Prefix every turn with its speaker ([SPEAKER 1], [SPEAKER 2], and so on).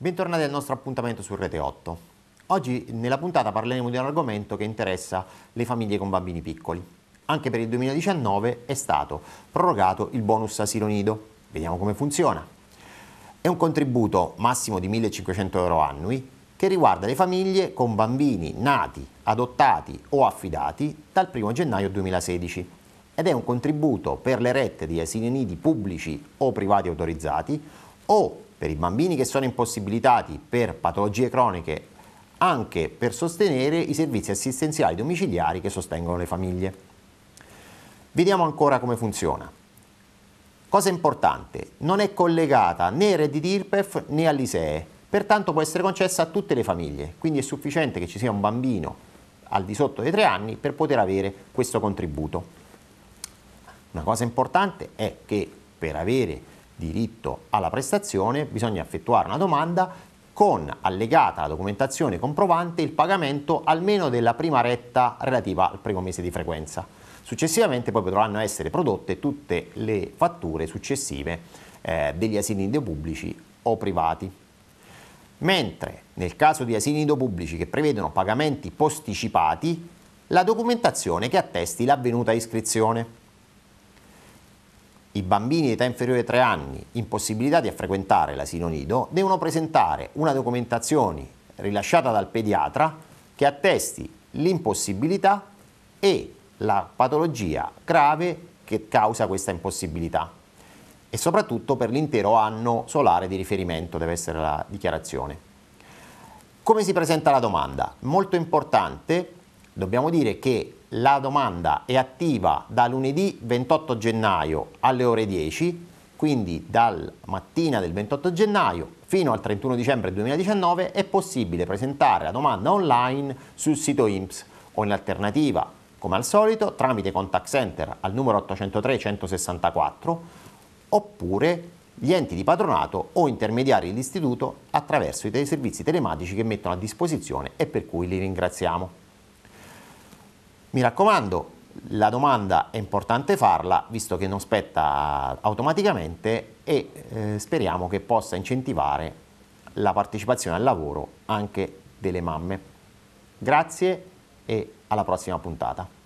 [SPEAKER 1] Bentornati al nostro appuntamento su Rete 8. Oggi nella puntata parleremo di un argomento che interessa le famiglie con bambini piccoli. Anche per il 2019 è stato prorogato il bonus asilo nido. Vediamo come funziona. È un contributo massimo di 1500 euro annui che riguarda le famiglie con bambini nati, adottati o affidati dal 1 gennaio 2016 ed è un contributo per le rette di asili nidi pubblici o privati autorizzati o per i bambini che sono impossibilitati per patologie croniche, anche per sostenere i servizi assistenziali domiciliari che sostengono le famiglie. Vediamo ancora come funziona. Cosa importante, non è collegata né ai redditi IRPEF né all'ISEE, pertanto può essere concessa a tutte le famiglie, quindi è sufficiente che ci sia un bambino al di sotto dei tre anni per poter avere questo contributo. Una cosa importante è che per avere diritto alla prestazione, bisogna effettuare una domanda con allegata la documentazione comprovante il pagamento almeno della prima retta relativa al primo mese di frequenza. Successivamente poi potranno essere prodotte tutte le fatture successive eh, degli asili nido pubblici o privati. Mentre nel caso di asili nido pubblici che prevedono pagamenti posticipati, la documentazione che attesti l'avvenuta iscrizione i bambini di età inferiore ai 3 anni impossibilitati di frequentare l'asilo nido devono presentare una documentazione rilasciata dal pediatra che attesti l'impossibilità e la patologia grave che causa questa impossibilità e soprattutto per l'intero anno solare di riferimento deve essere la dichiarazione. Come si presenta la domanda? Molto importante Dobbiamo dire che la domanda è attiva da lunedì 28 gennaio alle ore 10, quindi dal mattina del 28 gennaio fino al 31 dicembre 2019 è possibile presentare la domanda online sul sito INPS o in alternativa, come al solito, tramite contact center al numero 803 164 oppure gli enti di patronato o intermediari dell'istituto attraverso i servizi telematici che mettono a disposizione e per cui li ringraziamo. Mi raccomando, la domanda è importante farla, visto che non spetta automaticamente e eh, speriamo che possa incentivare la partecipazione al lavoro anche delle mamme. Grazie e alla prossima puntata.